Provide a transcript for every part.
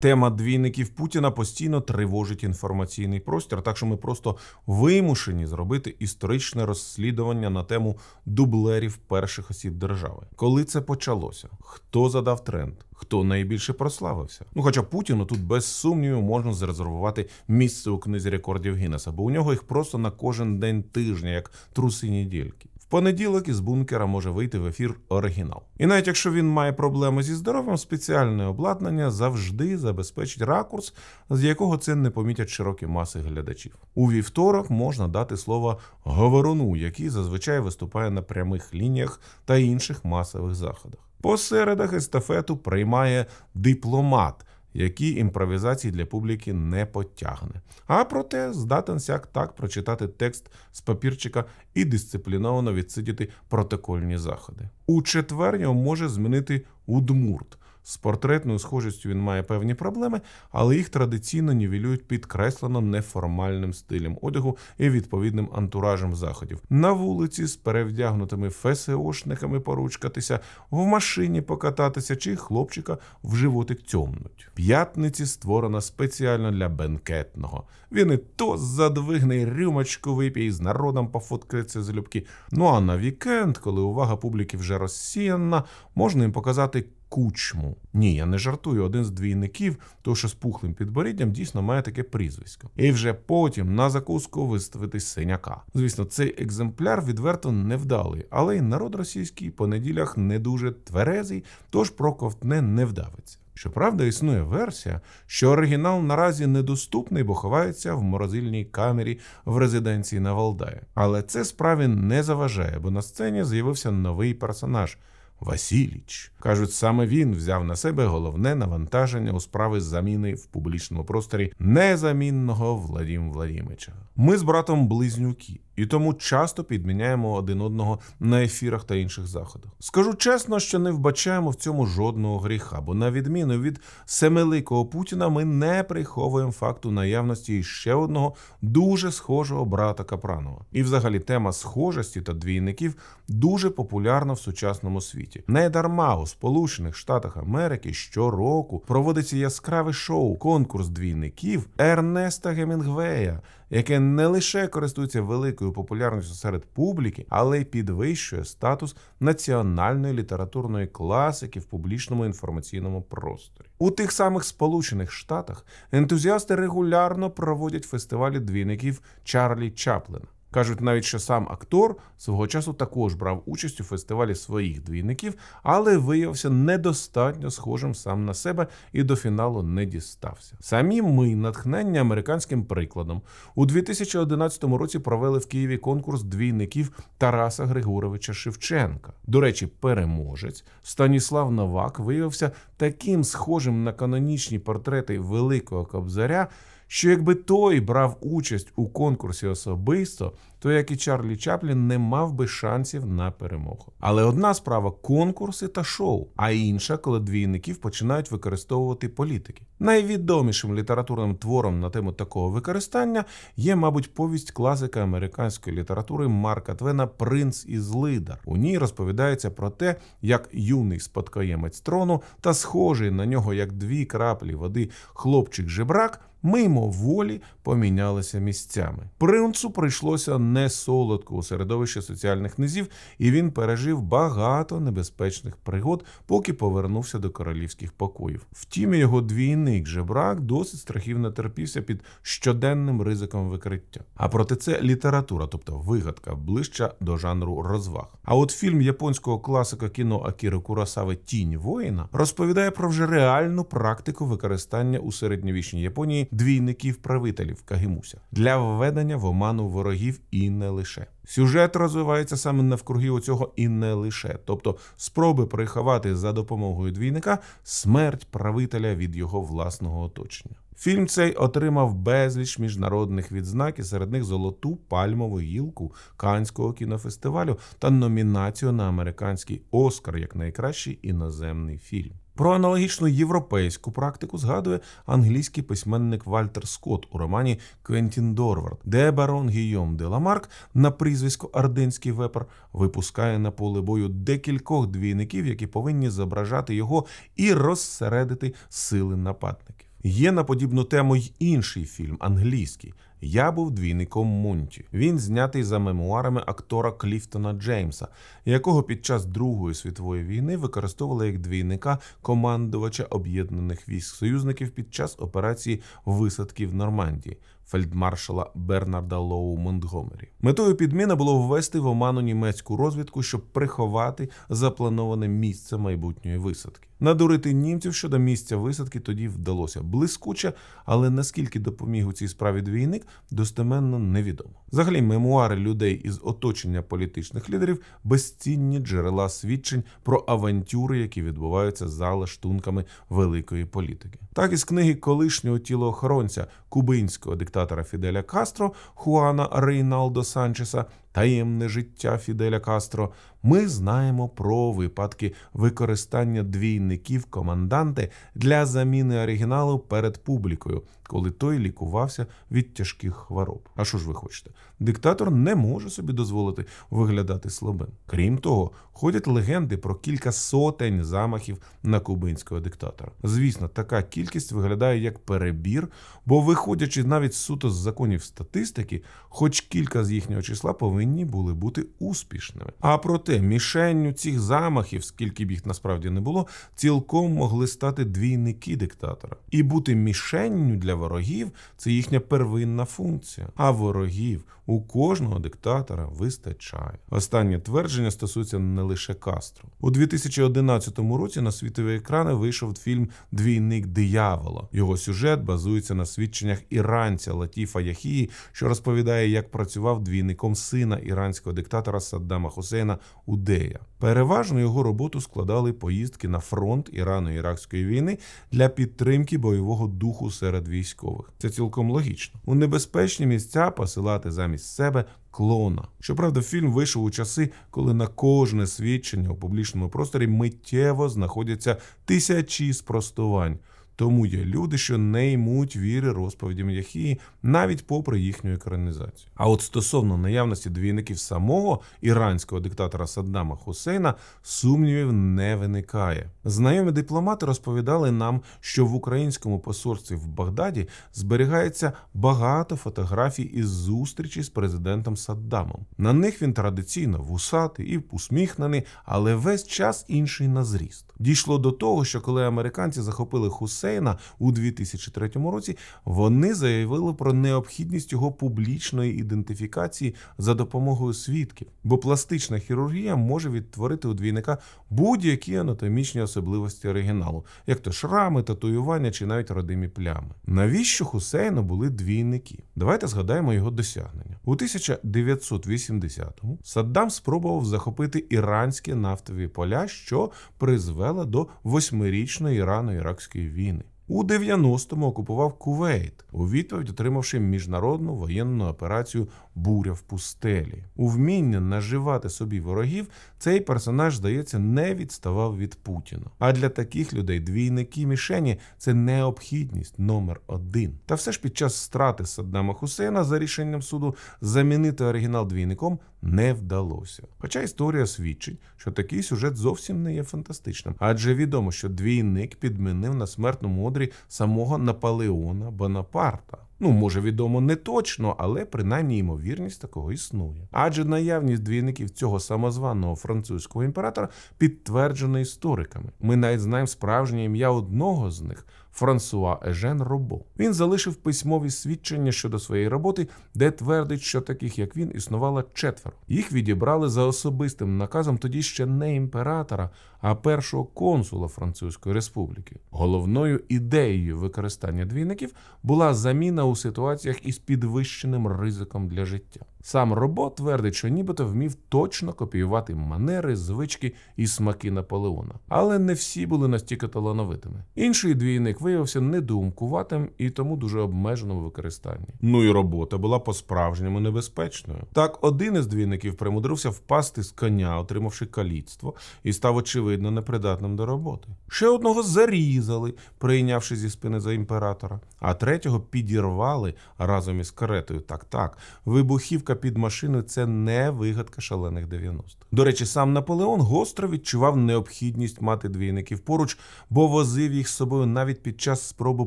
Тема двійників Путіна постійно тривожить інформаційний простір, так що ми просто вимушені зробити історичне розслідування на тему дублерів перших осіб держави. Коли це почалося? Хто задав тренд? Хто найбільше прославився? Ну, хоча Путіну тут без сумніву можна зарезервувати місце у книзі рекордів Гіннеса, бо у нього їх просто на кожен день тижня, як трусині дільки понеділок із бункера може вийти в ефір оригінал. І навіть якщо він має проблеми зі здоров'ям, спеціальне обладнання завжди забезпечить ракурс, з якого це не помітять широкі маси глядачів. У вівторок можна дати слово говорону, який зазвичай виступає на прямих лініях та інших масових заходах. По середах естафету приймає дипломат, які імпровізації для публіки не потягне. А проте здатен сяк так прочитати текст з папірчика і дисципліновано відсидіти протокольні заходи. У четвер його може змінити Удмурт. З портретною схожістю він має певні проблеми, але їх традиційно нівелюють підкреслено неформальним стилем одягу і відповідним антуражем заходів. На вулиці з перевдягнутими ФСОшниками поручкатися, в машині покататися, чи хлопчика в животик тьомнуть. П'ятниці створена спеціально для бенкетного. Він і то задвигне рюмочку вип'є з народом пофоткається залюбки. Ну а на вікенд, коли увага публіки вже розсіяна, можна їм показати Кучму. Ні, я не жартую. Один з двійників, то що з пухлим підборіддям, дійсно має таке прізвисько. І вже потім на закуску виставити синяка. Звісно, цей екземпляр відверто невдалий, але й народ російський по неділях не дуже тверезий, тож про ковтне не вдавиться. Щоправда, існує версія, що оригінал наразі недоступний, бо ховається в морозильній камері в резиденції на Валдаї. Але це справі не заважає, бо на сцені з'явився новий персонаж. Васіліч. Кажуть, саме він взяв на себе головне навантаження у справи заміни в публічному просторі незамінного Владім Владімича. Ми з братом близнюки і тому часто підміняємо один одного на ефірах та інших заходах. Скажу чесно, що не вбачаємо в цьому жодного гріха, бо на відміну від семеликого Путіна, ми не приховуємо факту наявності ще одного дуже схожого брата Капранова. І, взагалі, тема схожості та двійників дуже популярна в сучасному світі. Не дарма у Сполучених Штатах Америки щороку проводиться яскраве шоу конкурс двійників Ернеста Гемінгвея яке не лише користується великою популярністю серед публіки, але й підвищує статус національної літературної класики в публічному інформаційному просторі. У тих самих Сполучених Штатах ентузіасти регулярно проводять фестивалі двійників Чарлі Чаплина. Кажуть навіть, що сам актор свого часу також брав участь у фестивалі своїх двійників, але виявився недостатньо схожим сам на себе і до фіналу не дістався. Самі ми, натхнення американським прикладом, у 2011 році провели в Києві конкурс двійників Тараса Григоровича Шевченка. До речі, переможець Станіслав Новак виявився таким схожим на канонічні портрети Великого Кобзаря що якби той брав участь у конкурсі особисто, то як і Чарлі Чаплін не мав би шансів на перемогу. Але одна справа конкурси та шоу, а інша, коли двійників починають використовувати політики. Найвідомішим літературним твором на тему такого використання є, мабуть, повість класика американської літератури Марка Твена Принц із Лидар. У ній розповідається про те, як юний спадкоємець трону та схожий на нього як дві краплі води хлопчик жебрак мимоволі помінялися місцями. Принцу прийшлося не солодко у середовищі соціальних низів, і він пережив багато небезпечних пригод, поки повернувся до королівських покоїв. Втім, його двійник жебрак досить страхівно терпівся під щоденним ризиком викриття. А проте це література, тобто вигадка, ближча до жанру розваг. А от фільм японського класика кіно Акіри Курасави Тінь воїна розповідає про вже реальну практику використання у середньовічній Японії двійників правителів Кагімуся для введення в оману ворогів і не лише. Сюжет розвивається саме навкруги оцього і не лише, тобто спроби приховати за допомогою двійника смерть правителя від його власного оточення. Фільм цей отримав безліч міжнародних відзнак і серед них золоту пальмову гілку Канського кінофестивалю та номінацію на американський Оскар як найкращий іноземний фільм. Про аналогічну європейську практику згадує англійський письменник Вальтер Скотт у романі Квентін Дорвард, де барон Гійом де Ламарк на прізвисько Арденський вепер випускає на поле бою декількох двійників, які повинні зображати його і розсередити сили нападників. Є на подібну тему й інший фільм англійський я був двійником Мунті. Він знятий за мемуарами актора Кліфтона Джеймса, якого під час Другої світової війни використовували як двійника командувача об'єднаних військ союзників під час операції висадки в Нормандії. Фельдмаршала Бернарда Лоу Монтгомері метою підміна було ввести в оману німецьку розвідку, щоб приховати заплановане місце майбутньої висадки. Надурити німців щодо місця висадки тоді вдалося блискуче, але наскільки допоміг у цій справі двійник, достеменно невідомо. Взагалі, мемуари людей із оточення політичних лідерів безцінні джерела свідчень про авантюри, які відбуваються за лаштунками великої політики. Так із книги колишнього тілоохоронця кубинського диктатора Фіделя Кастро Хуана Рейналдо Санчеса таємне життя Фіделя Кастро, ми знаємо про випадки використання двійників команданти для заміни оригіналу перед публікою коли той лікувався від тяжких хвороб. А що ж ви хочете? Диктатор не може собі дозволити виглядати слабим. Крім того, ходять легенди про кілька сотень замахів на кубинського диктатора. Звісно, така кількість виглядає як перебір, бо, виходячи навіть суто з законів статистики, хоч кілька з їхнього числа повинні були бути успішними. А проте мішенню цих замахів, скільки б їх насправді не було, цілком могли стати двійники диктатора і бути мішенню для ворогів це їхня первинна функція. А ворогів у кожного диктатора вистачає. Останнє твердження стосується не лише Кастро. У 2011 році на світові екрани вийшов фільм Двійник диявола. Його сюжет базується на свідченнях іранця Латіфа Яхії, що розповідає, як працював двійником сина іранського диктатора Саддама Хусейна Удея. Переважно його роботу складали поїздки на фронт Ірано-Іракської війни для підтримки бойового духу серед військових. Це цілком логічно. У небезпечні місця посилати замість замість себе клона. Щоправда, фільм вийшов у часи, коли на кожне свідчення у публічному просторі миттєво знаходяться тисячі спростувань. Тому є люди, що не ймуть віри розповідям Яхії, навіть попри їхню екранізацію. А от стосовно наявності двійників самого іранського диктатора Саддама Хусейна сумнівів не виникає. Знайомі дипломати розповідали нам, що в українському посольстві в Багдаді зберігається багато фотографій із зустрічі з президентом Саддамом. На них він традиційно вусатий і усміхнений, але весь час інший на зріст дійшло до того, що коли американці захопили Хусейна у 2003 році, вони заявили про необхідність його публічної ідентифікації за допомогою свідків, бо пластична хірургія може відтворити у двійника будь-які анатомічні особливості оригіналу, як то шрами, татуювання чи навіть родимі плями. Навіщо Хусейна були двійники? Давайте згадаємо його досягнення у 1980-му Саддам спробував захопити іранські нафтові поля, що призвели. Венесуела до восьмирічної рано іракської війни. У 90-му окупував Кувейт, у відповідь отримавши міжнародну воєнну операцію Буря в пустелі. У вміння наживати собі ворогів цей персонаж, здається, не відставав від Путіна. А для таких людей двійники мішені це необхідність номер один. Та все ж під час страти Саддама Хусейна за рішенням суду замінити оригінал двійником не вдалося. Хоча історія свідчить, що такий сюжет зовсім не є фантастичним, адже відомо, що двійник підмінив на смертному одрі самого Наполеона Бонапарта. Ну, може відомо не точно, але принаймні ймовірність такого існує. Адже наявність двійників цього самозваного французького імператора підтверджена істориками. Ми навіть знаємо справжнє ім'я одного з них Франсуа Ежен Робо. Він залишив письмові свідчення щодо своєї роботи, де твердить, що таких як він існувало четверо. Їх відібрали за особистим наказом тоді ще не імператора, а першого консула Французької республіки. Головною ідеєю використання двійників була заміна у ситуаціях із підвищеним ризиком для життя. Сам робот твердить, що нібито вмів точно копіювати манери, звички і смаки Наполеона, але не всі були настільки талановитими. Інший двійник виявився недоумкуватим і тому дуже обмеженому використанні. Ну і робота була по-справжньому небезпечною. Так, один із двійників примудрився впасти з коня, отримавши каліцтво, і став очевидно непридатним до роботи. Ще одного зарізали, прийнявши зі спини за імператора, а третього підірвали разом із каретою. Так, так, вибухів підшивка під машину це не вигадка шалених 90-х. До речі, сам Наполеон гостро відчував необхідність мати двійників поруч, бо возив їх з собою навіть під час спроби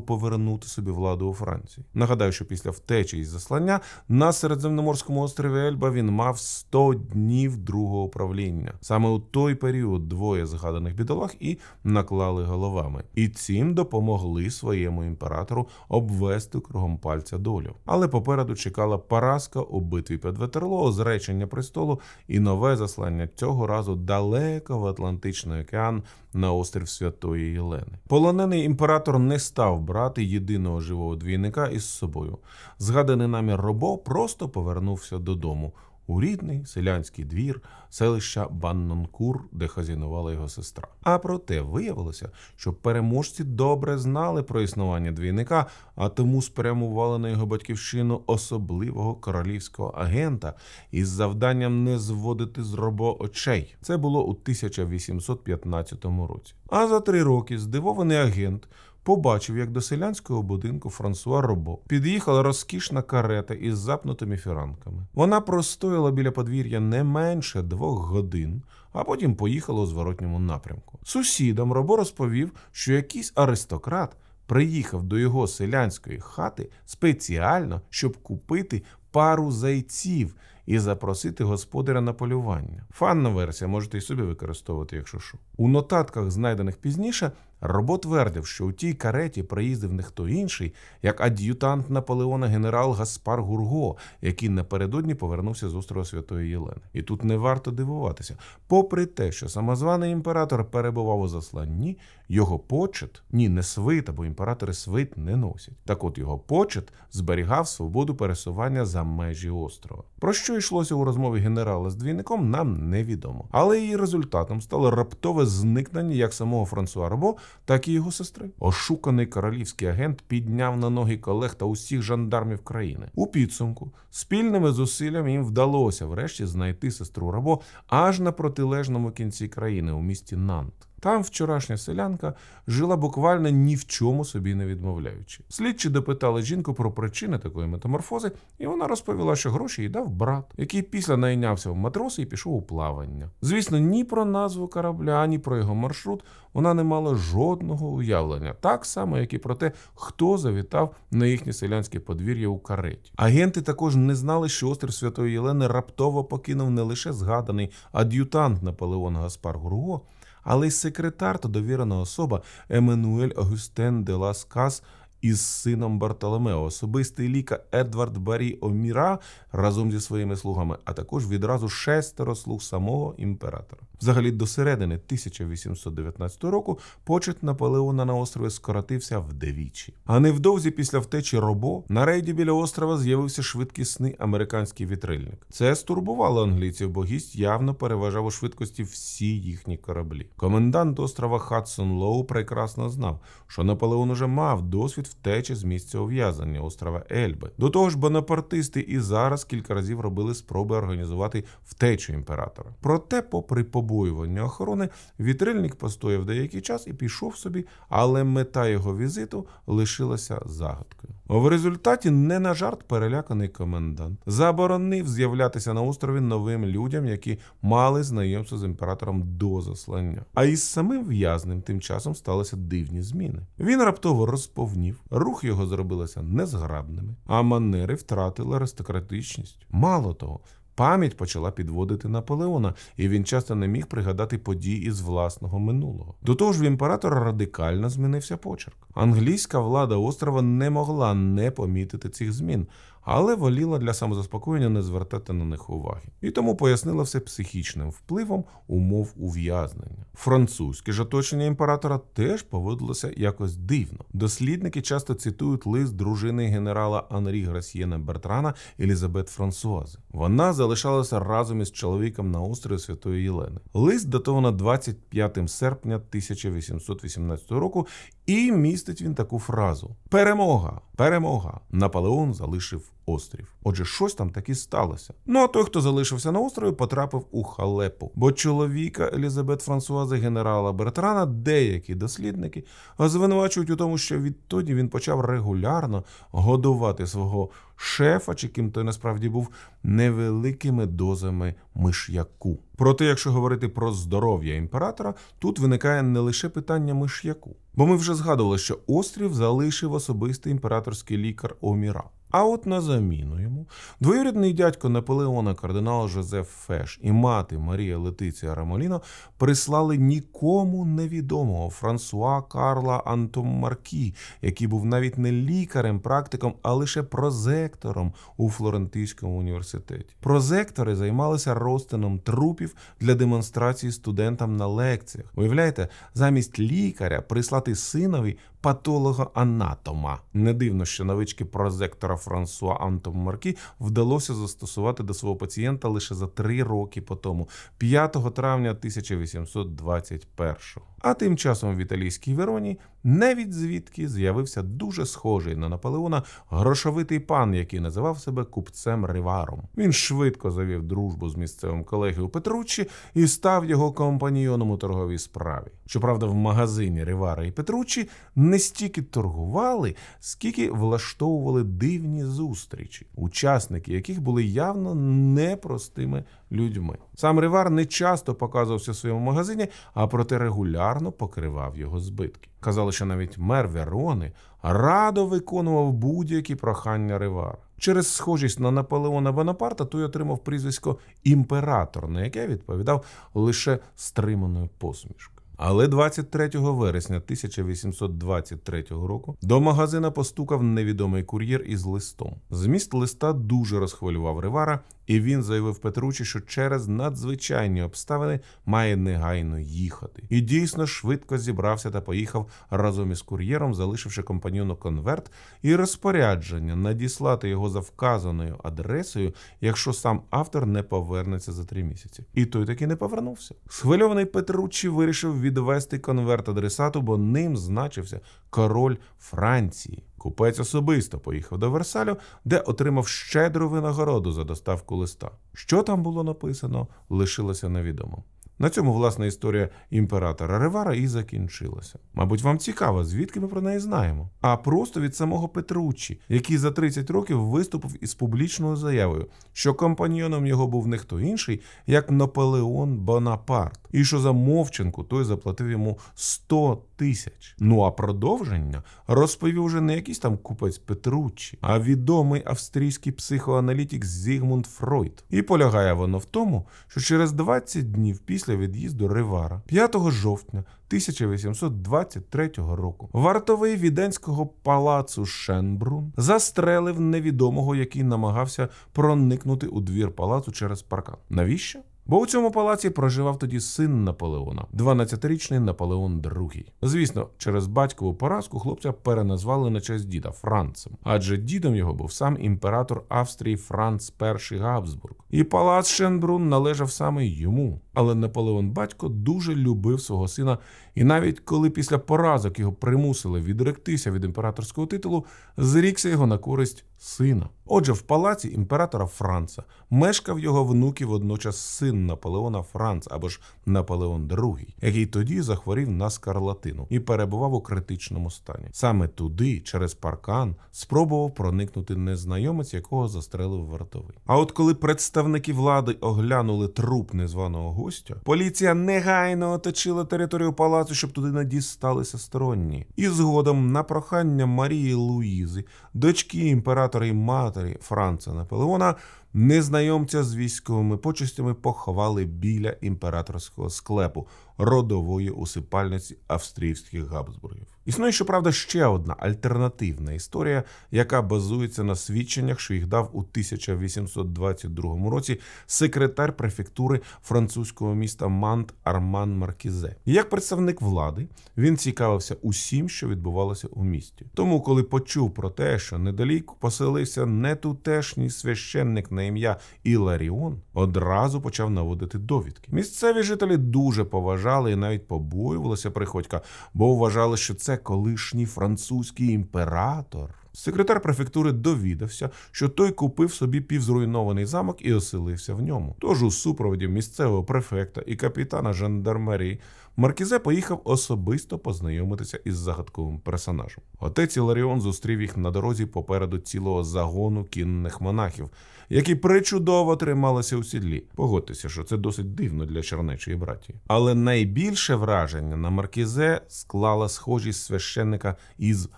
повернути собі владу у Франції. Нагадаю, що після втечі із заслання на середземноморському острові Ельба він мав 100 днів другого правління. Саме у той період двоє згаданих бідолах і наклали головами, і цим допомогли своєму імператору обвести кругом пальця долю. Але попереду чекала поразка у битві під Ветерлоо, зречення престолу і нове заслання цього разу далеко в Атлантичний океан на острів Святої Єлени. Полонений імператор не став брати єдиного живого двійника із собою. Згаданий намір Робо просто повернувся додому у рідний селянський двір селища Баннонкур, де хазінувала його сестра. А проте виявилося, що переможці добре знали про існування двійника, а тому спрямували на його батьківщину особливого королівського агента із завданням не зводити з робо очей. Це було у 1815 році. А за три роки здивований агент побачив, як до селянського будинку Франсуа Робо під'їхала розкішна карета із запнутими фіранками. Вона простояла біля подвір'я не менше двох годин, а потім поїхала у зворотньому напрямку. Сусідам Робо розповів, що якийсь аристократ приїхав до його селянської хати спеціально, щоб купити пару зайців. І запросити господаря на полювання. Фанна версія можете і собі використовувати, якщо що. У нотатках, знайдених пізніше, Робо твердив, що у тій кареті приїздив не хто інший, як ад'ютант Наполеона генерал Гаспар Гурго, який напередодні повернувся з острова Святої Єлени. І тут не варто дивуватися. Попри те, що самозваний імператор перебував у засланні, його почет, ні, не свит, або імператори свит не носять. Так от його почет зберігав свободу пересування за межі острова. Про що йшлося у розмові генерала з двійником, нам невідомо. Але її результатом стало раптове зникнення як самого Франсуа Робо так і його сестри. Ошуканий королівський агент підняв на ноги колег та усіх жандармів країни. У підсумку спільними зусиллями їм вдалося врешті знайти сестру Рабо аж на протилежному кінці країни у місті Нант. Там вчорашня селянка жила буквально ні в чому собі не відмовляючи. Слідчі допитали жінку про причини такої метаморфози, і вона розповіла, що гроші їй дав брат, який після найнявся в матроси і пішов у плавання. Звісно, ні про назву корабля, ні про його маршрут вона не мала жодного уявлення, так само, як і про те, хто завітав на їхнє селянське подвір'я у кареті. Агенти також не знали, що острів Святої Єлени раптово покинув не лише згаданий ад'ютант Наполеон Гаспар Гурго, але й секретар та довірена особа Еммануель Агустен де Ласкас із сином Бартоломео, особистий ліка Едвард Барі Оміра разом зі своїми слугами, а також відразу шестеро слуг самого імператора. Взагалі, до середини 1819 року почет Наполеона на острові скоротився вдвічі. А невдовзі після втечі робо на рейді біля острова з'явився швидкісний американський вітрильник. Це стурбувало англійців, бо гість явно переважав у швидкості всі їхні кораблі. Комендант острова Хадсон Лоу прекрасно знав, що Наполеон уже мав досвід втечі з місця ув'язання острова Ельби. До того ж, бонапартисти і зараз кілька разів робили спроби організувати втечу імператора. Проте, попри побудову, побоювання охорони, вітрильник постояв деякий час і пішов собі, але мета його візиту лишилася загадкою. В результаті не на жарт переляканий комендант заборонив з'являтися на острові новим людям, які мали знайомство з імператором до заслання. А із самим в'язним тим часом сталися дивні зміни. Він раптово розповнів, рух його зробилися незграбними, а манери втратили аристократичність. Мало того, Пам'ять почала підводити Наполеона, і він часто не міг пригадати події із власного минулого. До того ж, в імператора радикально змінився почерк. Англійська влада острова не могла не помітити цих змін, але воліла для самозаспокоєння не звертати на них уваги. І тому пояснила все психічним впливом умов ув'язнення. Французьке ж оточення імператора теж поводилося якось дивно. Дослідники часто цитують лист дружини генерала Анрі Грасьєна Бертрана Елізабет Франсуази. Вона залишалася разом із чоловіком на острові Святої Єлени. Лист датована 25 серпня 1818 року і містить він таку фразу: Перемога! Перемога! Наполеон залишив острів. Отже, щось там таки сталося. Ну а той, хто залишився на острові, потрапив у халепу. Бо чоловіка Елізабет Франсуази, генерала Бертрана, деякі дослідники звинувачують у тому, що відтоді він почав регулярно годувати свого шефа, чи ким той насправді був невеликими дозами миш'яку. Проте, якщо говорити про здоров'я імператора, тут виникає не лише питання миш'яку, бо ми вже згадували, що острів залишив особистий імператорський лікар Оміра. А от на заміну йому двоюрідний дядько Наполеона кардинал Жозеф Феш і мати Марія Летиція Рамоліно прислали нікому невідомого Франсуа Карла Антоммаркі, який був навіть не лікарем-практиком, а лише прозектором у Флорентійському університеті. Прозектори займалися розтином трупів для демонстрації студентам на лекціях. Уявляєте, замість лікаря прислати синові патолога-анатома. Не дивно, що навички прозектора Франсуа Маркі вдалося застосувати до свого пацієнта лише за три роки по тому, 5 травня 1821 го А тим часом в італійській Вероні навіть звідки з'явився дуже схожий на Наполеона грошовитий пан, який називав себе купцем Риваром. Він швидко завів дружбу з місцевим колегою Петруччі і став його компаньйоном у торговій справі. Щоправда, в магазині Ривара і Петруччі не стільки торгували, скільки влаштовували дивні зустрічі, учасники яких були явно непростими людьми. Сам Ривар не часто показувався в своєму магазині, а проте регулярно покривав його збитки. Казали, що навіть мер Верони радо виконував будь-які прохання Ревара. Через схожість на Наполеона Бонапарта той отримав прізвисько імператор, на яке відповідав лише стриманою посмішкою. Але 23 вересня 1823 року до магазина постукав невідомий кур'єр із листом. Зміст листа дуже розхвилював Ривара, і він заявив Петручі, що через надзвичайні обставини має негайно їхати. І дійсно швидко зібрався та поїхав разом із кур'єром, залишивши компаньону конверт і розпорядження надіслати його за вказаною адресою, якщо сам автор не повернеться за три місяці. І той таки не повернувся. Схвильований Петручі вирішив від відвести конверт адресату, бо ним значився король Франції. Купець особисто поїхав до Версалю, де отримав щедру винагороду за доставку листа. Що там було написано, лишилося невідомо. На цьому власна історія імператора Ревара і закінчилася. Мабуть, вам цікаво, звідки ми про неї знаємо? А просто від самого Петруччі, який за 30 років виступив із публічною заявою, що компаньйоном його був не хто інший, як Наполеон Бонапарт, і що за Мовченку той заплатив йому 100 тисяч. Ну а продовження розповів уже не якийсь там купець Петруччі, а відомий австрійський психоаналітик Зігмунд Фройд. І полягає воно в тому, що через 20 днів після від'їзду Ревара, 5 жовтня 1823 року, вартовий віденського палацу Шенбрун застрелив невідомого, який намагався проникнути у двір палацу через паркан. Навіщо? Бо у цьому палаці проживав тоді син Наполеона, 12-річний Наполеон II. Звісно, через батькову поразку хлопця переназвали на честь діда Францем, адже дідом його був сам імператор Австрії Франц І Габсбург. І палац Шенбрун належав саме йому. Але Наполеон батько дуже любив свого сина, і навіть коли після поразок його примусили відректися від імператорського титулу, зрікся його на користь сина. Отже, в палаці імператора Франца мешкав його внуків водночас син Наполеона Франц або ж Наполеон II, який тоді захворів на скарлатину і перебував у критичному стані. Саме туди, через паркан, спробував проникнути незнайомець, якого застрелив вартовий. А от коли представники влади оглянули труп незваного гостя. Поліція негайно оточила територію палацу, щоб туди надісталися сторонні. І згодом, на прохання Марії Луїзи, дочки імператора і матері Франца Наполеона незнайомця з військовими почестями поховали біля імператорського склепу родової усипальниці австрійських габсбургів. Існує, щоправда, ще одна альтернативна історія, яка базується на свідченнях, що їх дав у 1822 році секретар префектури французького міста Мант Арман Маркізе. як представник влади він цікавився усім, що відбувалося у місті. Тому, коли почув про те, що недалік поселився не тутешній священник. на на ім'я Іларіон одразу почав наводити довідки. Місцеві жителі дуже поважали і навіть побоювалися приходька, бо вважали, що це колишній французький імператор. Секретар префектури довідався, що той купив собі півзруйнований замок і оселився в ньому. Тож у супроводі місцевого префекта і капітана жандармерії Маркізе поїхав особисто познайомитися із загадковим персонажем. Отець Іларіон зустрів їх на дорозі попереду цілого загону кінних монахів, які причудово трималися у сідлі. Погодьтеся, що це досить дивно для чернечої братії. Але найбільше враження на маркізе склала схожість священника із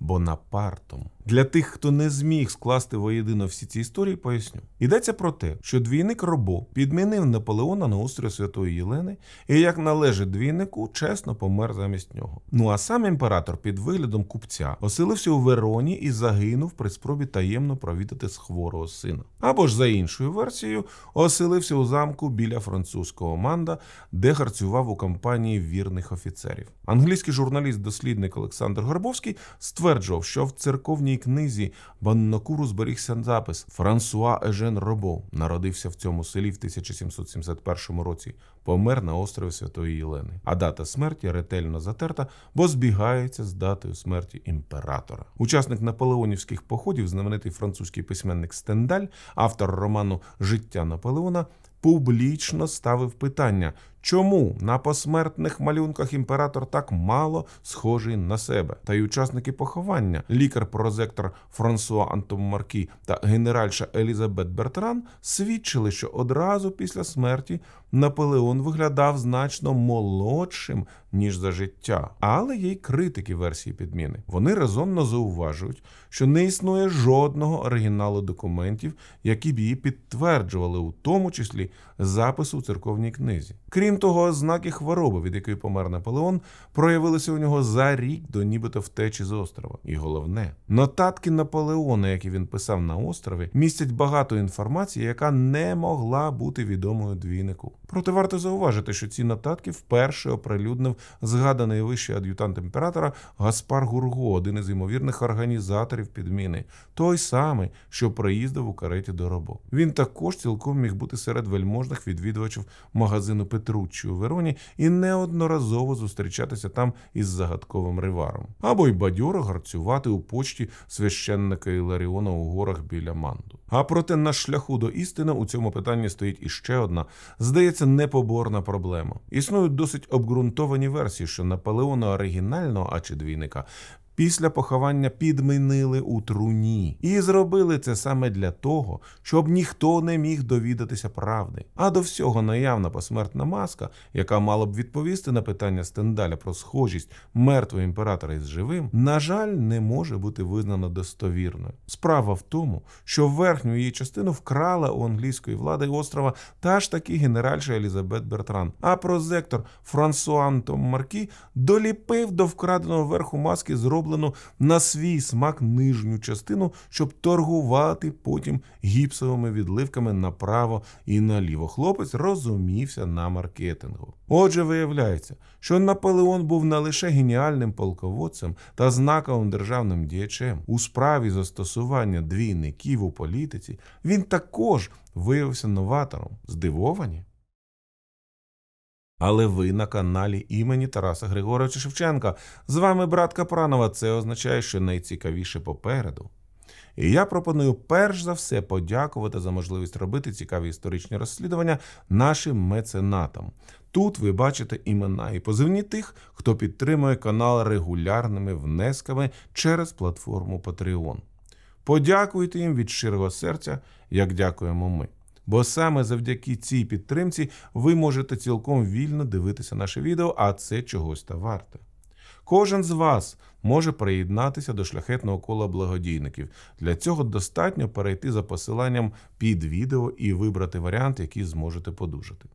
Бонапартом. Для тих, хто не зміг скласти воєдино всі ці історії, поясню. Йдеться про те, що двійник Робо підмінив Наполеона на острів Святої Єлени і, як належить двійнику, чесно помер замість нього. Ну а сам імператор під виглядом купця оселився у Вероні і загинув при спробі таємно провідати з хворого сина. Або ж за іншою версією, оселився у замку біля французького манда, де харцював у компанії вірних офіцерів. Англійський журналіст-дослідник Олександр Горбовський стверджував, що в церковній червоній книзі Баннокуру зберігся запис Франсуа Ежен Робо народився в цьому селі в 1771 році, помер на острові Святої Єлени. А дата смерті ретельно затерта, бо збігається з датою смерті імператора. Учасник наполеонівських походів, знаменитий французький письменник Стендаль, автор роману Життя Наполеона. Публічно ставив питання, Чому на посмертних малюнках імператор так мало схожий на себе? Та й учасники поховання, лікар-прозектор Франсуа Антон Маркі та генеральша Елізабет Бертран свідчили, що одразу після смерті Наполеон виглядав значно молодшим ніж за життя, але є й критики версії підміни. Вони резонно зауважують, що не існує жодного оригіналу документів, які б її підтверджували, у тому числі запису у церковній книзі. Крім того, ознаки хвороби, від якої помер Наполеон, проявилися у нього за рік до нібито втечі з острова. І головне, нотатки Наполеона, які він писав на острові, містять багато інформації, яка не могла бути відомою двійнику. Проте варто зауважити, що ці нотатки вперше оприлюднив згаданий вищий ад'ютант імператора Гаспар Гурго, один із ймовірних організаторів підміни, той самий, що приїздив у кареті до Робо. Він також цілком міг бути серед вельможних відвідувачів магазину Петруччі у Вероні і неодноразово зустрічатися там із загадковим риваром, або й бадьоро гарцювати у почті священника Іларіона у горах біля манду. А проте на шляху до істини у цьому питанні стоїть іще одна, здається, непоборна проблема. Існують досить обґрунтовані версії, що Наполеона оригінального, а чи двійника після поховання підмінили у труні і зробили це саме для того, щоб ніхто не міг довідатися правди. А до всього наявна посмертна маска, яка мала б відповісти на питання стендаля про схожість мертвого імператора із живим, на жаль, не може бути визнана достовірною. Справа в тому, що верхню її частину вкрала у англійської влади острова та ж таки генеральша Елізабет Бертран. А прозектор Франсуантом Маркі доліпив до вкраденого верху маски зроб зроблено на свій смак нижню частину, щоб торгувати потім гіпсовими відливками направо і наліво. Хлопець розумівся на маркетингу. Отже, виявляється, що Наполеон був не лише геніальним полководцем та знаковим державним діячем у справі застосування двійників у політиці. Він також виявився новатором, здивовані. Але ви на каналі імені Тараса Григоровича Шевченка. З вами брат Капранова. Це означає, що найцікавіше попереду. І я пропоную перш за все подякувати за можливість робити цікаві історичні розслідування нашим меценатам. Тут ви бачите імена і позивні тих, хто підтримує канал регулярними внесками через платформу Patreon. Подякуйте їм від щирого серця, як дякуємо ми. Бо саме завдяки цій підтримці ви можете цілком вільно дивитися наше відео, а це чогось та варте. Кожен з вас може приєднатися до шляхетного кола благодійників. Для цього достатньо перейти за посиланням під відео і вибрати варіант, який зможете подужати.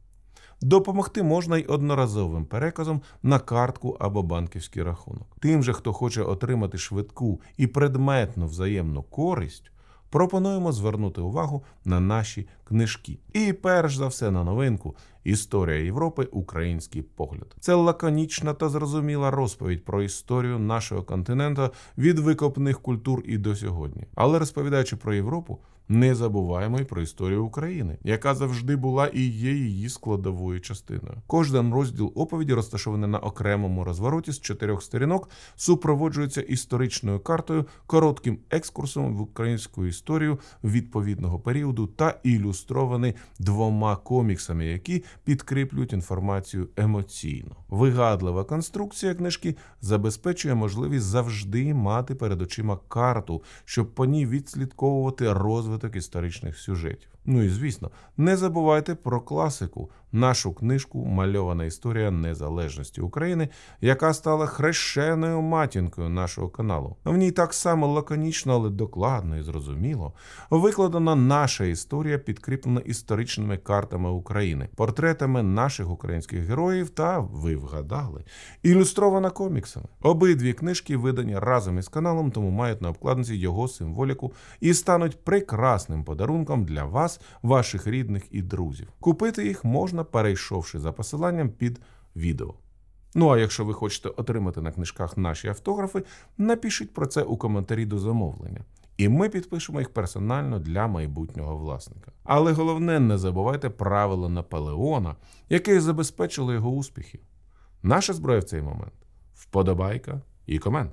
Допомогти можна й одноразовим переказом на картку або банківський рахунок. Тим же, хто хоче отримати швидку і предметну взаємну користь пропонуємо звернути увагу на наші книжки. І перш за все на новинку Історія Європи, український погляд. Це лаконічна та зрозуміла розповідь про історію нашого континенту від викопних культур і до сьогодні. Але розповідаючи про Європу. Не забуваємо й про історію України, яка завжди була і є її складовою частиною. Кожен розділ оповіді, розташований на окремому розвороті з чотирьох сторінок, супроводжується історичною картою, коротким екскурсом в українську історію відповідного періоду та ілюстрований двома коміксами, які підкріплюють інформацію емоційно. Вигадлива конструкція книжки забезпечує можливість завжди мати перед очима карту, щоб по ній відслідковувати розвиток розвиток історичних сюжетів. Ну і звісно, не забувайте про класику, нашу книжку Мальована історія незалежності України, яка стала хрещеною матінкою нашого каналу. В ній так само лаконічно, але докладно і зрозуміло викладена наша історія, підкріплена історичними картами України, портретами наших українських героїв та ви вгадали, ілюстрована коміксами. Обидві книжки видані разом із каналом, тому мають на обкладинці його символіку і стануть прекрасним подарунком для вас ваших рідних і друзів. Купити їх можна, перейшовши за посиланням під відео. Ну а якщо ви хочете отримати на книжках наші автографи, напишіть про це у коментарі до замовлення. І ми підпишемо їх персонально для майбутнього власника. Але головне, не забувайте правила Наполеона, яке забезпечило його успіхи. Наша зброя в цей момент вподобайка і комент.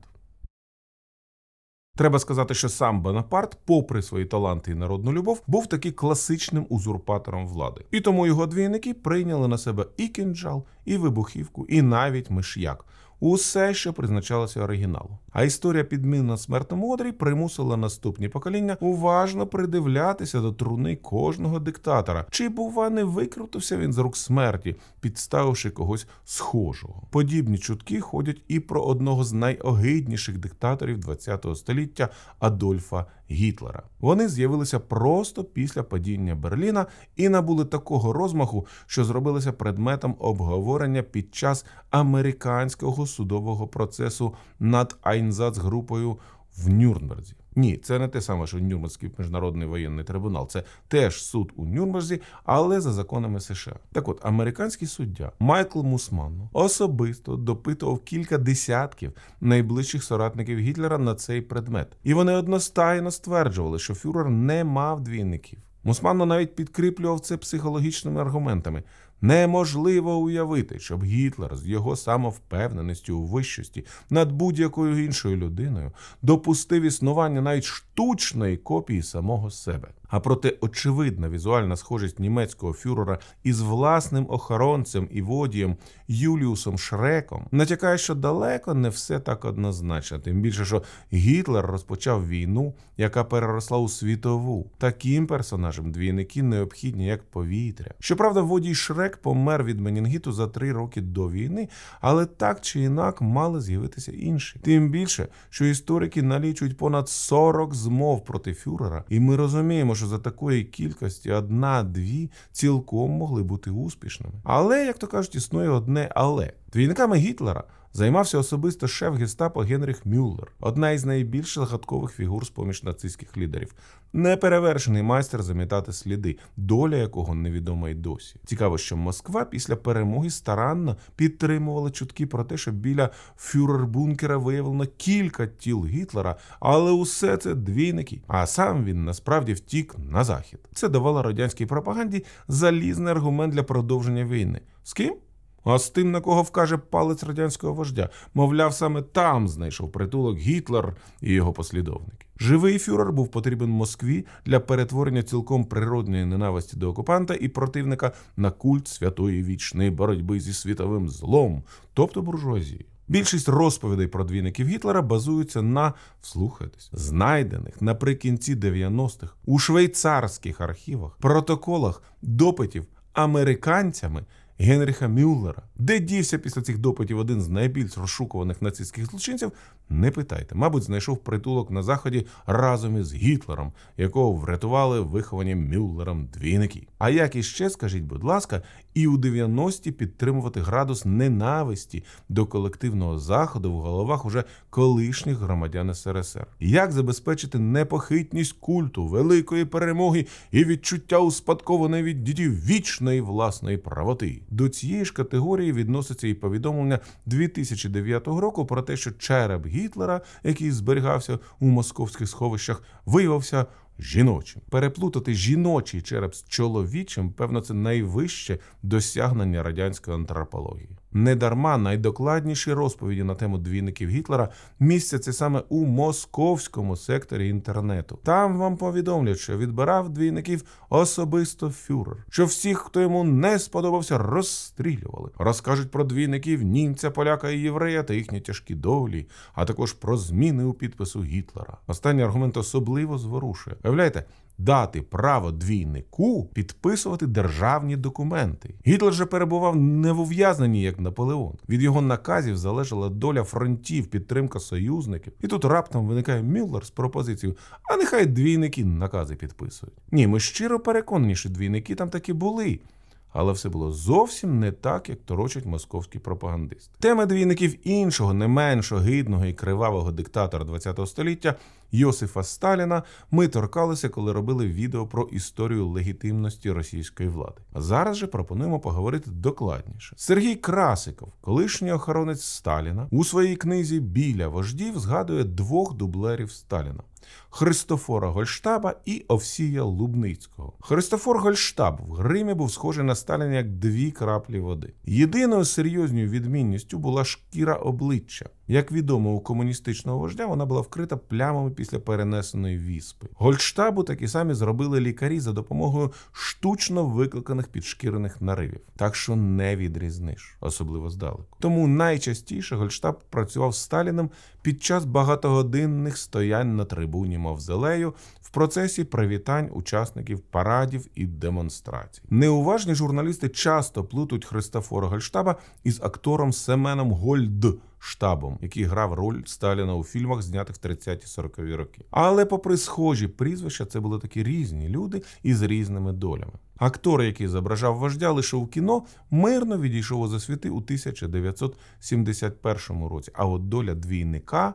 Треба сказати, що сам Бонапарт, попри свої таланти і народну любов, був таки класичним узурпатором влади, і тому його двійники прийняли на себе і кинджал, і вибухівку, і навіть миш'як усе, що призначалося оригіналу. А історія підмінна на смертному одрі примусила наступні покоління уважно придивлятися до труни кожного диктатора, чи, бува, не викрутився він з рук смерті, підставивши когось схожого. Подібні чутки ходять і про одного з найогидніших диктаторів ХХ століття Адольфа Гітлера. Вони з'явилися просто після падіння Берліна і набули такого розмаху, що зробилися предметом обговорення під час американського судового процесу над Айнзацгрупою в Нюрнберзі. Ні, це не те саме, що Нюрманський міжнародний воєнний трибунал. Це теж суд у Нюрнберзі, але за законами США. Так, от американський суддя Майкл Мусман особисто допитував кілька десятків найближчих соратників Гітлера на цей предмет, і вони одностайно стверджували, що фюрер не мав двійників. Мусманно навіть підкріплював це психологічними аргументами. Неможливо уявити, щоб Гітлер з його самовпевненістю у вищості над будь-якою іншою людиною допустив існування навіть штучної копії самого себе. А проте очевидна візуальна схожість німецького фюрера із власним охоронцем і водієм Юліусом Шреком натякає, що далеко не все так однозначно, тим більше, що Гітлер розпочав війну, яка переросла у світову. Таким персонажем двійники необхідні як повітря. Щоправда, водій Шрек. Джек помер від менінгіту за три роки до війни, але так чи інак мали з'явитися інші. Тим більше, що історики налічують понад 40 змов проти фюрера, і ми розуміємо, що за такої кількості одна-дві цілком могли бути успішними. Але як то кажуть, існує одне але двійниками Гітлера займався особисто шеф гестапо Генріх Мюллер, одна із найбільш загадкових фігур з поміж нацистських лідерів, неперевершений майстер замітати сліди, доля якого невідома й досі. Цікаво, що Москва після перемоги старанно підтримувала чутки про те, що біля фюрербункера виявлено кілька тіл Гітлера, але усе це двійники. А сам він насправді втік на захід. Це давало радянській пропаганді залізний аргумент для продовження війни. З ким? а з тим, на кого вкаже палець радянського вождя, мовляв, саме там знайшов притулок Гітлер і його послідовники. Живий фюрер був потрібен Москві для перетворення цілком природної ненависті до окупанта і противника на культ святої вічної боротьби зі світовим злом, тобто буржуазії. Більшість розповідей про двійників Гітлера базуються на вслухайтесь, знайдених наприкінці 90-х у швейцарських архівах, протоколах допитів американцями. Генріха Мюллера, де дівся після цих допитів один з найбільш розшукуваних нацистських злочинців, не питайте. Мабуть, знайшов притулок на заході разом із Гітлером, якого врятували виховані Мюллером двійники. А як іще, скажіть, будь ласка, і у 90-ті підтримувати градус ненависті до колективного заходу в головах уже колишніх громадян СРСР? Як забезпечити непохитність культу великої перемоги і відчуття успадкованої від дідів вічної власної правоти? До цієї ж категорії відноситься і повідомлення 2009 року про те, що череп Гітлера, який зберігався у московських сховищах, виявився жіночим. Переплутати жіночий череп з чоловічим, певно, це найвище досягнення радянської антропології. Недарма найдокладніші розповіді на тему двійників Гітлера містяться саме у московському секторі інтернету. Там вам повідомлять, що відбирав двійників особисто фюрер, що всіх, хто йому не сподобався, розстрілювали. Розкажуть про двійників німця, поляка і єврея та їхні тяжкі долі, а також про зміни у підпису Гітлера. Останній аргумент особливо зворушує. Уявляєте, дати право двійнику підписувати державні документи. Гітлер же перебував не в ув'язненні, як Наполеон. Від його наказів залежала доля фронтів, підтримка союзників. І тут раптом виникає Мюллер з пропозицією: а нехай двійники накази підписують. Ні, ми щиро переконані, що двійники там такі були. Але все було зовсім не так, як торочить московський пропагандист. Тема двійників іншого, не менш огидного і кривавого диктатора ХХ століття Йосифа Сталіна ми торкалися, коли робили відео про історію легітимності російської влади. А зараз же пропонуємо поговорити докладніше. Сергій Красиков, колишній охоронець Сталіна, у своїй книзі Біля вождів згадує двох дублерів Сталіна. Христофора Гольштаба і Овсія Лубницького. Христофор Гольштаб в Гримі був схожий на Сталіна як дві краплі води. Єдиною серйозною відмінністю була шкіра обличчя. Як відомо, у комуністичного вождя вона була вкрита плямами після перенесеної віспи. Гольштабу такі самі зробили лікарі за допомогою штучно викликаних підшкірених наривів, так що не відрізниш, особливо здалеку. Тому найчастіше гольштаб працював з Сталіним під час багатогодинних стоянь на трибуні мавзолею процесі привітань учасників парадів і демонстрацій. Неуважні журналісти часто плутають Христофора Гольштаба із актором Семеном Гольд. Штабом, який грав роль Сталіна у фільмах, знятих в 30-40-ві роки. Але, попри схожі прізвища, це були такі різні люди із різними долями. Актор, який зображав вождя, лише у кіно, мирно відійшов у засвіти у 1971 році. А от доля двійника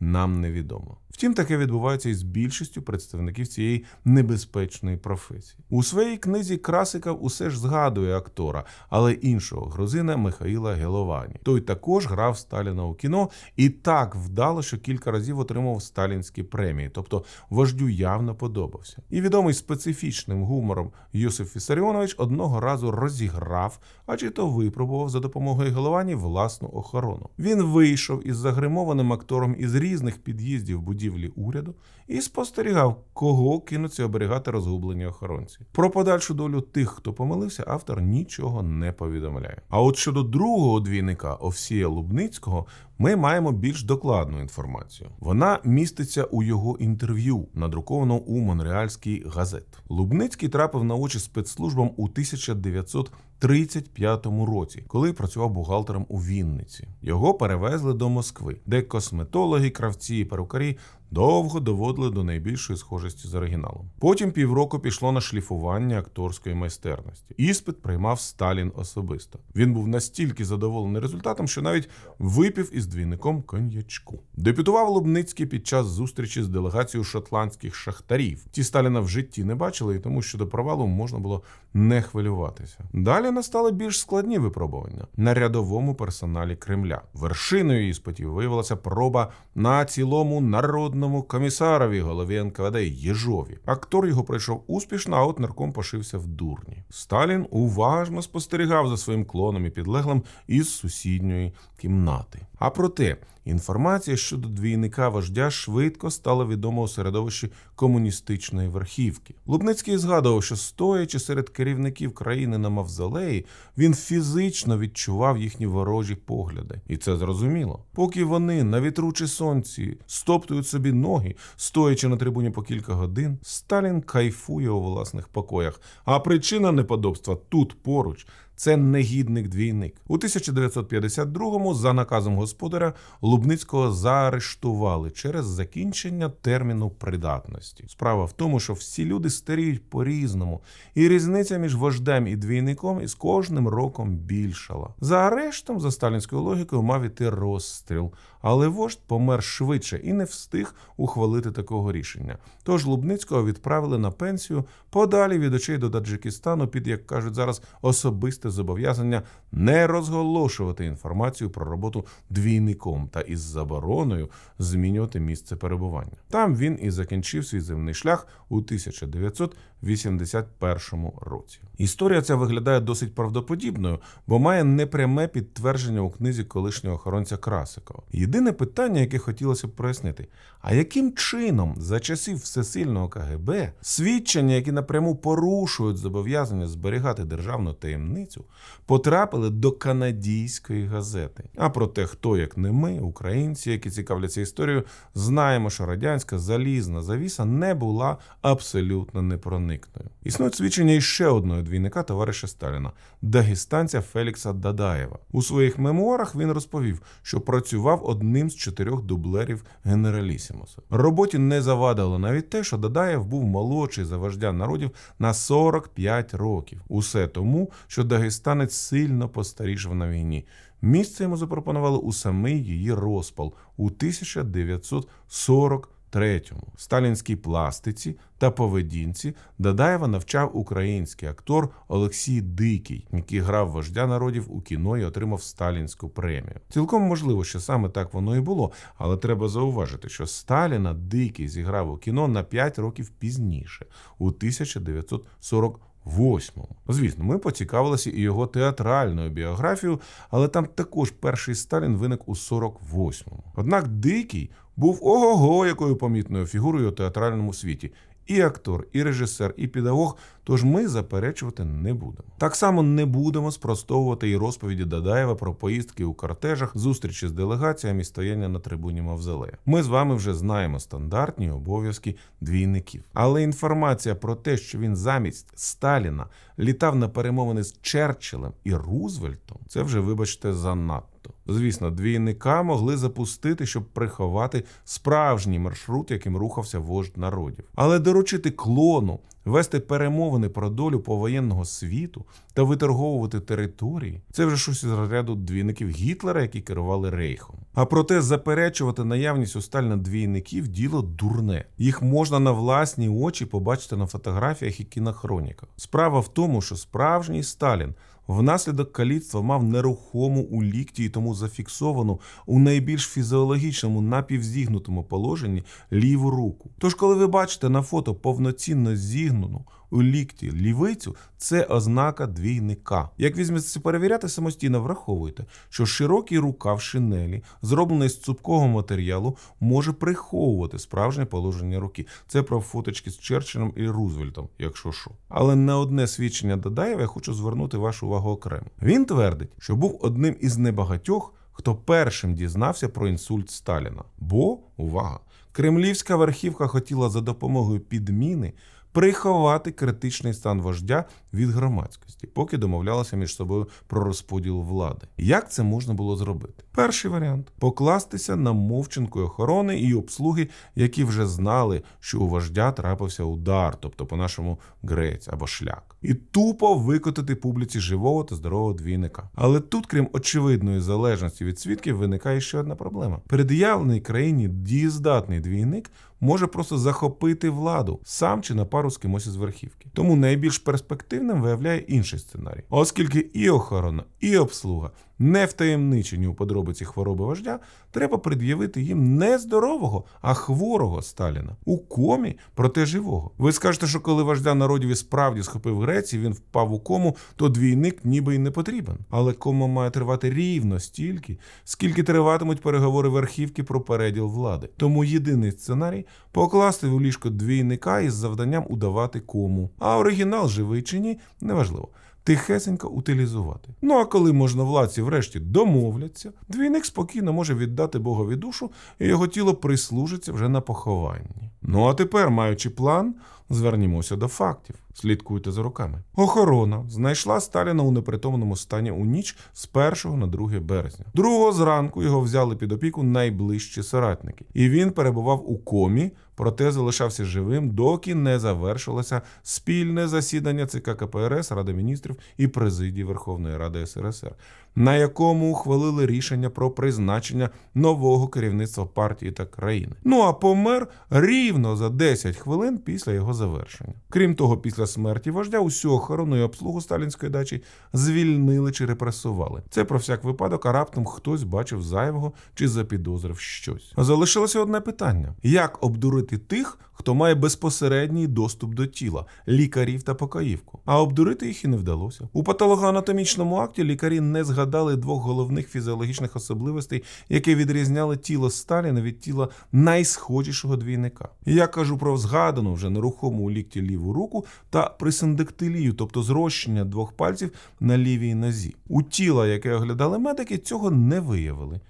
нам невідома. Втім, таке відбувається і з більшістю представників цієї небезпечної професії. У своїй книзі Красиков усе ж згадує актора, але іншого грузина Михаїла Геловані. Той також грав Сталіна у кіно і так вдало, що кілька разів отримав сталінські премії, тобто вождю явно подобався. І відомий специфічним гумором Йосиф Фісаріонович одного разу розіграв, а чи то випробував за допомогою Геловані власну охорону. Він вийшов із загримованим актором із різних під'їздів будівлі будівлі уряду і спостерігав, кого кинуться оберігати розгублені охоронці. Про подальшу долю тих, хто помилився, автор нічого не повідомляє. А от щодо другого двійника Овсія Лубницького. Ми маємо більш докладну інформацію. Вона міститься у його інтерв'ю, надрукованому у Монреальській газет. Лубницький трапив на очі спецслужбам у 1900 35-му році, коли працював бухгалтером у Вінниці. Його перевезли до Москви, де косметологи, кравці і перукарі довго доводили до найбільшої схожості з оригіналом. Потім півроку пішло на шліфування акторської майстерності. Іспит приймав Сталін особисто. Він був настільки задоволений результатом, що навіть випів із двійником коньячку. Депутував Лубницький під час зустрічі з делегацією шотландських шахтарів. Ті Сталіна в житті не бачили, і тому що до провалу можна було не хвилюватися. Далі настали більш складні випробування на рядовому персоналі Кремля. Вершиною іспитів виявилася проба на цілому народному народному комісарові, голові НКВД Єжові. Актор його пройшов успішно, а от нарком пошився в дурні. Сталін уважно спостерігав за своїм клоном і підлеглим із сусідньої кімнати. А проте інформація щодо двійника вождя швидко стала відома у середовищі комуністичної верхівки. Лубницький згадував, що стоячи серед керівників країни на Мавзолеї, він фізично відчував їхні ворожі погляди, і це зрозуміло. Поки вони на вітручі сонці стоптують собі ноги, стоячи на трибуні по кілька годин, Сталін кайфує у власних покоях. А причина неподобства тут поруч. Це негідник двійник. У 1952-му за наказом господаря Лубницького заарештували через закінчення терміну придатності. Справа в тому, що всі люди старіють по-різному, і різниця між вождем і двійником із кожним роком більшала. За арештом, за сталінською логікою, мав іти розстріл, але вождь помер швидше і не встиг ухвалити такого рішення. Тож Лубницького відправили на пенсію подалі від очей до Таджикистану під, як кажуть зараз, особисте прийняти зобов'язання не розголошувати інформацію про роботу двійником та із забороною змінювати місце перебування. Там він і закінчив свій земний шлях у 1981 році. Історія ця виглядає досить правдоподібною, бо має непряме підтвердження у книзі колишнього охоронця Красикова. Єдине питання, яке хотілося б прояснити: а яким чином за часів всесильного КГБ свідчення, які напряму порушують зобов'язання зберігати державну таємницю? часу потрапили до канадійської газети. А про те, хто як не ми, українці, які цікавляться історією, знаємо, що радянська залізна завіса не була абсолютно непроникною. Існують свідчення іще одного двійника товариша Сталіна, дагестанця Фелікса Дадаєва. У своїх мемуарах він розповів, що працював одним з чотирьох дублерів генералісімуса. Роботі не завадило навіть те, що Дадаєв був молодший за вождя народів на 45 років. Усе тому, що Дагаєв Дагестанець сильно постарішав на війні. Місце йому запропонували у самий її розпал у 1943-му. В сталінській пластиці та поведінці Дадаєва навчав український актор Олексій Дикий, який грав вождя народів у кіно і отримав сталінську премію. Цілком можливо, що саме так воно і було, але треба зауважити, що Сталіна Дикий зіграв у кіно на 5 років пізніше, у 1948 Восьмому, ну, звісно, ми поцікавилися і його театральною біографією, але там також перший Сталін виник у 48-му. Однак дикий був ого-го якою помітною фігурою у театральному світі і актор, і режисер, і педагог. Тож ми заперечувати не будемо. Так само не будемо спростовувати і розповіді Дадаєва про поїздки у кортежах, зустрічі з делегаціями, і стояння на трибуні Мавзолея. Ми з вами вже знаємо стандартні обов'язки двійників. Але інформація про те, що він замість Сталіна літав на перемовини з Черчиллем і Рузвельтом, це вже, вибачте, занадто. Звісно, двійника могли запустити, щоб приховати справжній маршрут, яким рухався вождь народів. Але доручити клону, вести перемовини про долю повоєнного світу та виторговувати території це вже щось із ряду двійників Гітлера, які керували рейхом. А проте заперечувати наявність у Сталіна двійників діло дурне. Їх можна на власні очі побачити на фотографіях і кінохроніках. Справа в тому, що справжній Сталін. Внаслідок каліцтва мав нерухому у лікті і тому зафіксовану у найбільш фізіологічному напівзігнутому положенні ліву руку. Тож, коли ви бачите на фото повноцінно зігнуну, у лікті лівицю це ознака двійника. Як візьметься перевіряти, самостійно враховуйте, що широкий рукав шинелі, зроблений з цупкого матеріалу, може приховувати справжнє положення руки. Це про фоточки з Черчином і Рузвельтом, якщо що. Але на одне свідчення Дадаєва я хочу звернути вашу увагу окремо. Він твердить, що був одним із небагатьох. Хто першим дізнався про інсульт Сталіна? Бо увага! Кремлівська верхівка хотіла за допомогою підміни приховати критичний стан вождя від громадськості, поки домовлялися між собою про розподіл влади. Як це можна було зробити? Перший варіант покластися на мовчанку охорони і обслуги, які вже знали, що у вождя трапився удар, тобто по-нашому грець або шлях, і тупо викотити публіці живого та здорового двійника. Але тут, крім очевидної залежності від свідків, виникає ще одна проблема: передиявлений країні дієздатний двійник може просто захопити владу сам чи на пару з кимось із верхівки. Тому найбільш перспективним виявляє інший сценарій, оскільки і охорона, і обслуга не втаємничені у подробиці хвороби вождя, треба пред'явити їм не здорового, а хворого Сталіна у комі, проте живого. Ви скажете, що коли вождя народів і справді схопив Грецію, він впав у кому, то двійник ніби й не потрібен. Але кома має тривати рівно стільки, скільки триватимуть переговори верхівки про переділ влади. Тому єдиний сценарій покласти у ліжко двійника із завданням удавати кому, а оригінал живий чи ні, неважливо. Тихесенько утилізувати. Ну а коли можновладці врешті домовляться, двійник спокійно може віддати Богові душу, і його тіло прислужиться вже на похованні. Ну а тепер, маючи план, Звернімося до фактів, слідкуйте за руками. Охорона знайшла Сталіна у непритомному стані у ніч з 1 на 2 березня. Другого зранку його взяли під опіку найближчі соратники, і він перебував у комі проте залишався живим, доки не завершилося спільне засідання ЦК КПРС, Ради міністрів і президії Верховної Ради СРСР, на якому ухвалили рішення про призначення нового керівництва партії та країни. Ну а помер рівно за 10 хвилин після його завершення. Крім того, після смерті вождя усю охорону і обслугу сталінської дачі звільнили чи репресували. Це про всяк випадок, а раптом хтось бачив зайвого чи запідозрив щось. Залишилося одне питання: як обдурити? обдурити тих, хто має безпосередній доступ до тіла, лікарів та покоївку. А обдурити їх і не вдалося. У патологоанатомічному акті лікарі не згадали двох головних фізіологічних особливостей, які відрізняли тіло Сталіна від тіла найсхожішого двійника. Я кажу про згадану вже нерухому у лікті ліву руку та присиндектилію, тобто зрощення двох пальців на лівій нозі. У тіла, яке оглядали медики, цього не виявили.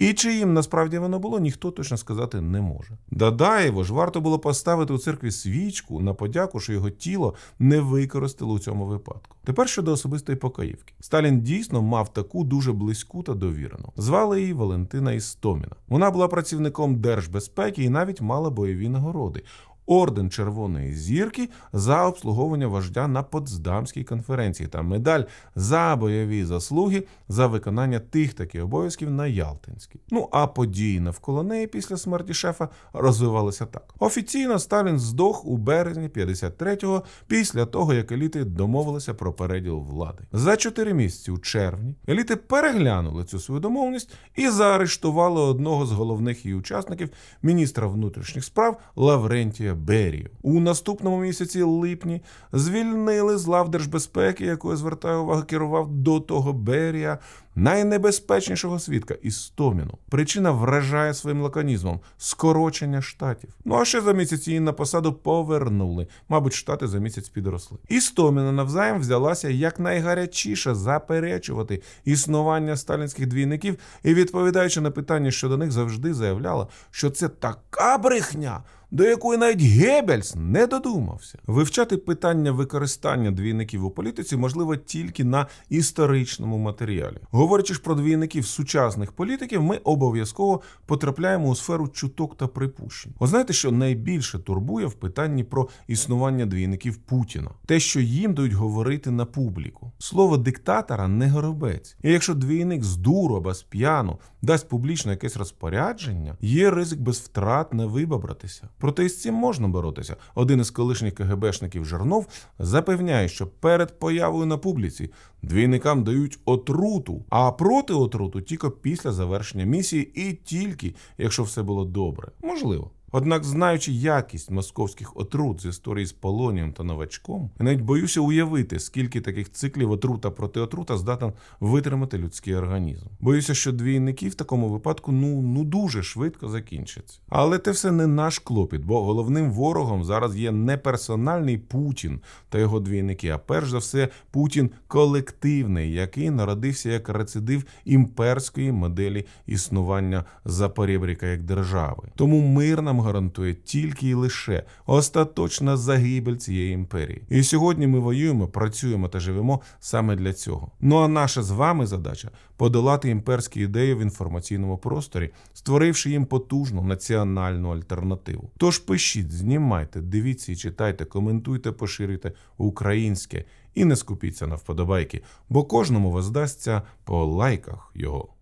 І чи їм насправді воно було, ніхто точно сказати не може. Дадаєво ж варто було поставити у церкві свічку на подяку, що його тіло не використало у цьому випадку. Тепер щодо особистої покаївки, Сталін дійсно мав таку дуже близьку та довірену. Звали її Валентина Істоміна. Вона була працівником держбезпеки і навіть мала бойові нагороди орден Червоної зірки за обслуговування вождя на Потсдамській конференції та медаль за бойові заслуги за виконання тих таких обов'язків на Ялтинській. Ну а події навколо неї після смерті шефа розвивалися так: офіційно Сталін здох у березні 53-го, після того як еліти домовилися про переділ влади. За чотири місяці у червні еліти переглянули цю свою домовленість і заарештували одного з головних її учасників, міністра внутрішніх справ Лаврентія Берію. У наступному місяці липні звільнили з лав держбезпеки, якою звертаю увагу, керував до того Берія, найнебезпечнішого свідка істоміну. Причина вражає своїм лаконізмом скорочення штатів. Ну а ще за місяць її на посаду повернули. Мабуть, штати за місяць підросли. Істоміна навзаєм взялася як найгарячіше заперечувати існування сталінських двійників і відповідаючи на питання щодо них, завжди заявляла, що це така брехня до якої навіть Геббельс не додумався. Вивчати питання використання двійників у політиці можливо тільки на історичному матеріалі. Говорячи ж про двійників сучасних політиків, ми обов'язково потрапляємо у сферу чуток та припущень. От знаєте, що найбільше турбує в питанні про існування двійників Путіна, те, що їм дають говорити на публіку. Слово диктатора не горобець. І якщо двійник з дуру або з п'яну дасть публічно якесь розпорядження, є ризик без втрат не вибабратися. Проте із цим можна боротися. Один із колишніх КГБшників Жернов запевняє, що перед появою на публіці двійникам дають отруту, а проти отруту тільки після завершення місії, і тільки якщо все було добре. Можливо. Однак, знаючи якість московських отрут з історії з полонієм та новачком, я навіть боюся уявити, скільки таких циклів отрута проти отрута здатен витримати людський організм. Боюся, що двійники в такому випадку ну ну дуже швидко закінчаться. Але це все не наш клопіт, бо головним ворогом зараз є не персональний Путін та його двійники, а перш за все, Путін колективний, який народився як рецидив імперської моделі існування Запорєбріка як держави. Тому мирна гарантує тільки і лише остаточна загибель цієї імперії. І сьогодні ми воюємо, працюємо та живемо саме для цього. Ну а наша з вами задача подолати імперські ідеї в інформаційному просторі, створивши їм потужну національну альтернативу. Тож пишіть, знімайте, дивіться і читайте, коментуйте, поширюйте українське і не скупіться на вподобайки, бо кожному воздасться по лайках його.